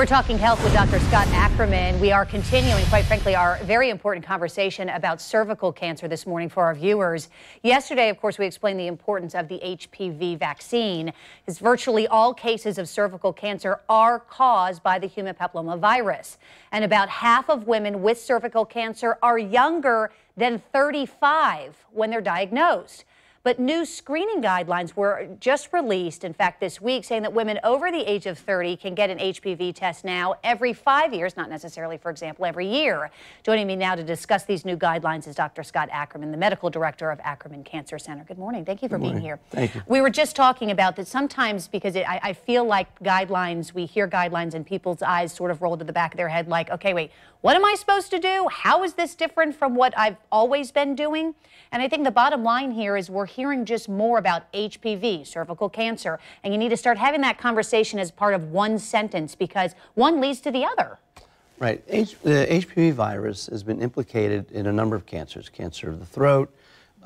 We're talking health with Dr. Scott Ackerman. We are continuing, quite frankly, our very important conversation about cervical cancer this morning for our viewers. Yesterday, of course, we explained the importance of the HPV vaccine, as virtually all cases of cervical cancer are caused by the human papillomavirus. And about half of women with cervical cancer are younger than 35 when they're diagnosed. But new screening guidelines were just released, in fact, this week, saying that women over the age of 30 can get an HPV test now every five years, not necessarily, for example, every year. Joining me now to discuss these new guidelines is Dr. Scott Ackerman, the medical director of Ackerman Cancer Center. Good morning. Thank you for being here. Thank you. We were just talking about that sometimes because it, I, I feel like guidelines, we hear guidelines and people's eyes sort of roll to the back of their head like, okay, wait, what am I supposed to do? How is this different from what I've always been doing? And I think the bottom line here is we're hearing just more about HPV, cervical cancer, and you need to start having that conversation as part of one sentence because one leads to the other. Right. H the HPV virus has been implicated in a number of cancers cancer of the throat,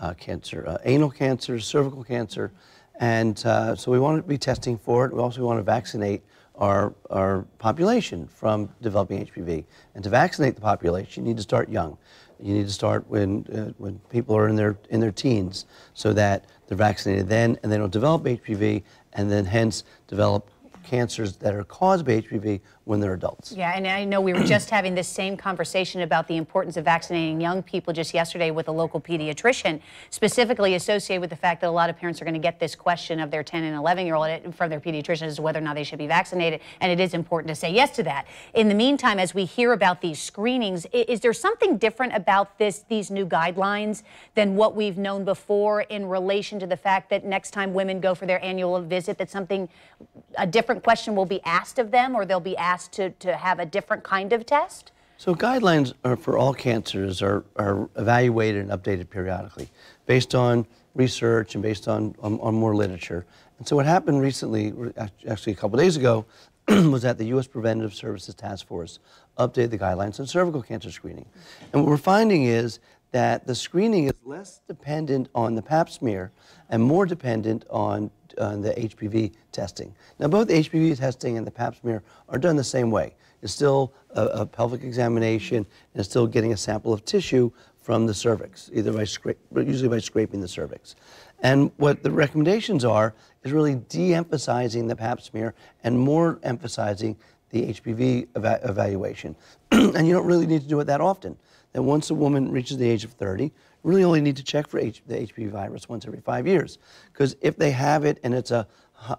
uh, cancer, uh, anal cancer, cervical cancer. And uh, so we want to be testing for it. We also want to vaccinate our, our population from developing HPV. And to vaccinate the population, you need to start young you need to start when, uh, when people are in their, in their teens so that they're vaccinated then and they don't develop HPV and then hence develop cancers that are caused by HPV when they're adults. Yeah, and I know we were just having this same conversation about the importance of vaccinating young people just yesterday with a local pediatrician, specifically associated with the fact that a lot of parents are going to get this question of their 10 and 11 year old from their pediatrician as to whether or not they should be vaccinated, and it is important to say yes to that. In the meantime, as we hear about these screenings, is there something different about this these new guidelines than what we've known before in relation to the fact that next time women go for their annual visit, that something a different different question will be asked of them or they'll be asked to, to have a different kind of test? So guidelines for all cancers are, are evaluated and updated periodically based on research and based on, on, on more literature. And so what happened recently, actually a couple days ago, was that the U.S. Preventive Services Task Force updated the guidelines on cervical cancer screening. And what we're finding is that the screening is less dependent on the pap smear and more dependent on uh, the HPV testing. Now, both HPV testing and the pap smear are done the same way. It's still a, a pelvic examination, and it's still getting a sample of tissue from the cervix, either by usually by scraping the cervix. And what the recommendations are is really de-emphasizing the pap smear and more emphasizing the HPV eva evaluation. and you don't really need to do it that often that once a woman reaches the age of 30, really only need to check for H the HPV virus once every five years. Because if they have it and it's a,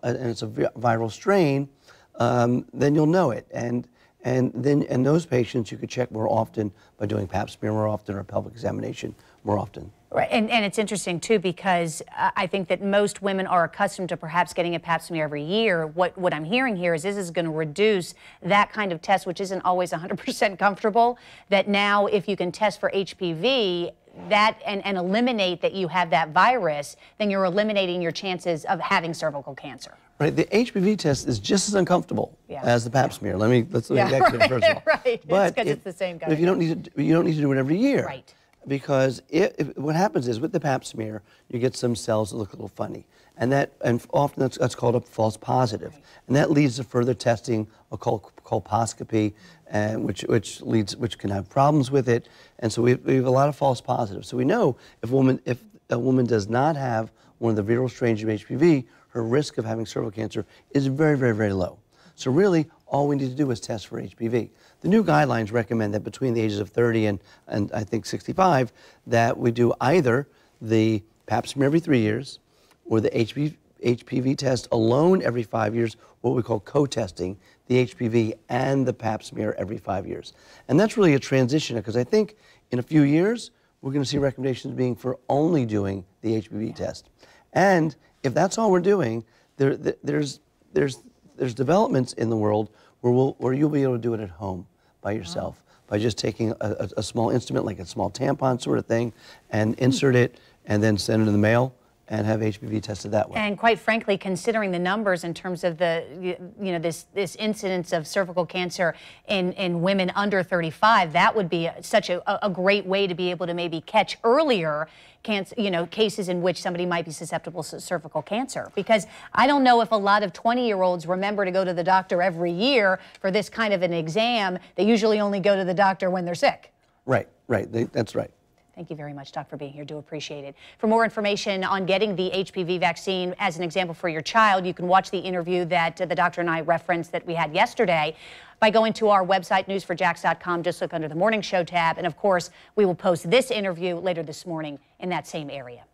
and it's a viral strain, um, then you'll know it. And, and then and those patients you could check more often by doing pap smear more often or pelvic examination more often. Right. And, and it's interesting, too, because uh, I think that most women are accustomed to perhaps getting a pap smear every year. What, what I'm hearing here is this is going to reduce that kind of test, which isn't always 100% comfortable, that now if you can test for HPV, that and, and eliminate that you have that virus, then you're eliminating your chances of having cervical cancer. Right. The HPV test is just as uncomfortable yeah. as the Pap yeah. smear. Let me let's let me yeah, right, first of all. Right. But it's, it's the same guy. But if you don't need to, you don't need to do it every year. Right because it, it, what happens is with the pap smear, you get some cells that look a little funny. And that, and often that's, that's called a false positive. Right. And that leads to further testing, a col colposcopy, and which, which leads, which can have problems with it. And so we, we have a lot of false positives. So we know if a woman, if a woman does not have one of the viral strains of HPV, her risk of having cervical cancer is very, very, very low. So really, all we need to do is test for HPV. The new guidelines recommend that between the ages of 30 and, and I think 65, that we do either the pap smear every three years or the HPV, HPV test alone every five years, what we call co-testing, the HPV and the pap smear every five years. And that's really a transition because I think in a few years, we're going to see recommendations being for only doing the HPV yeah. test. And if that's all we're doing, there, there's, there's, there's developments in the world where, we'll, where you'll be able to do it at home by yourself wow. by just taking a, a, a, small instrument, like a small tampon sort of thing, and insert it and then send it in the mail and have HPV tested that way. And quite frankly, considering the numbers in terms of the, you know, this this incidence of cervical cancer in, in women under 35, that would be such a, a great way to be able to maybe catch earlier cancer, you know, cases in which somebody might be susceptible to cervical cancer. Because I don't know if a lot of 20-year-olds remember to go to the doctor every year for this kind of an exam. They usually only go to the doctor when they're sick. Right, right. They, that's right. Thank you very much, Doc, for being here. Do appreciate it. For more information on getting the HPV vaccine as an example for your child, you can watch the interview that uh, the doctor and I referenced that we had yesterday by going to our website, newsforjax.com. Just look under the Morning Show tab. And of course, we will post this interview later this morning in that same area.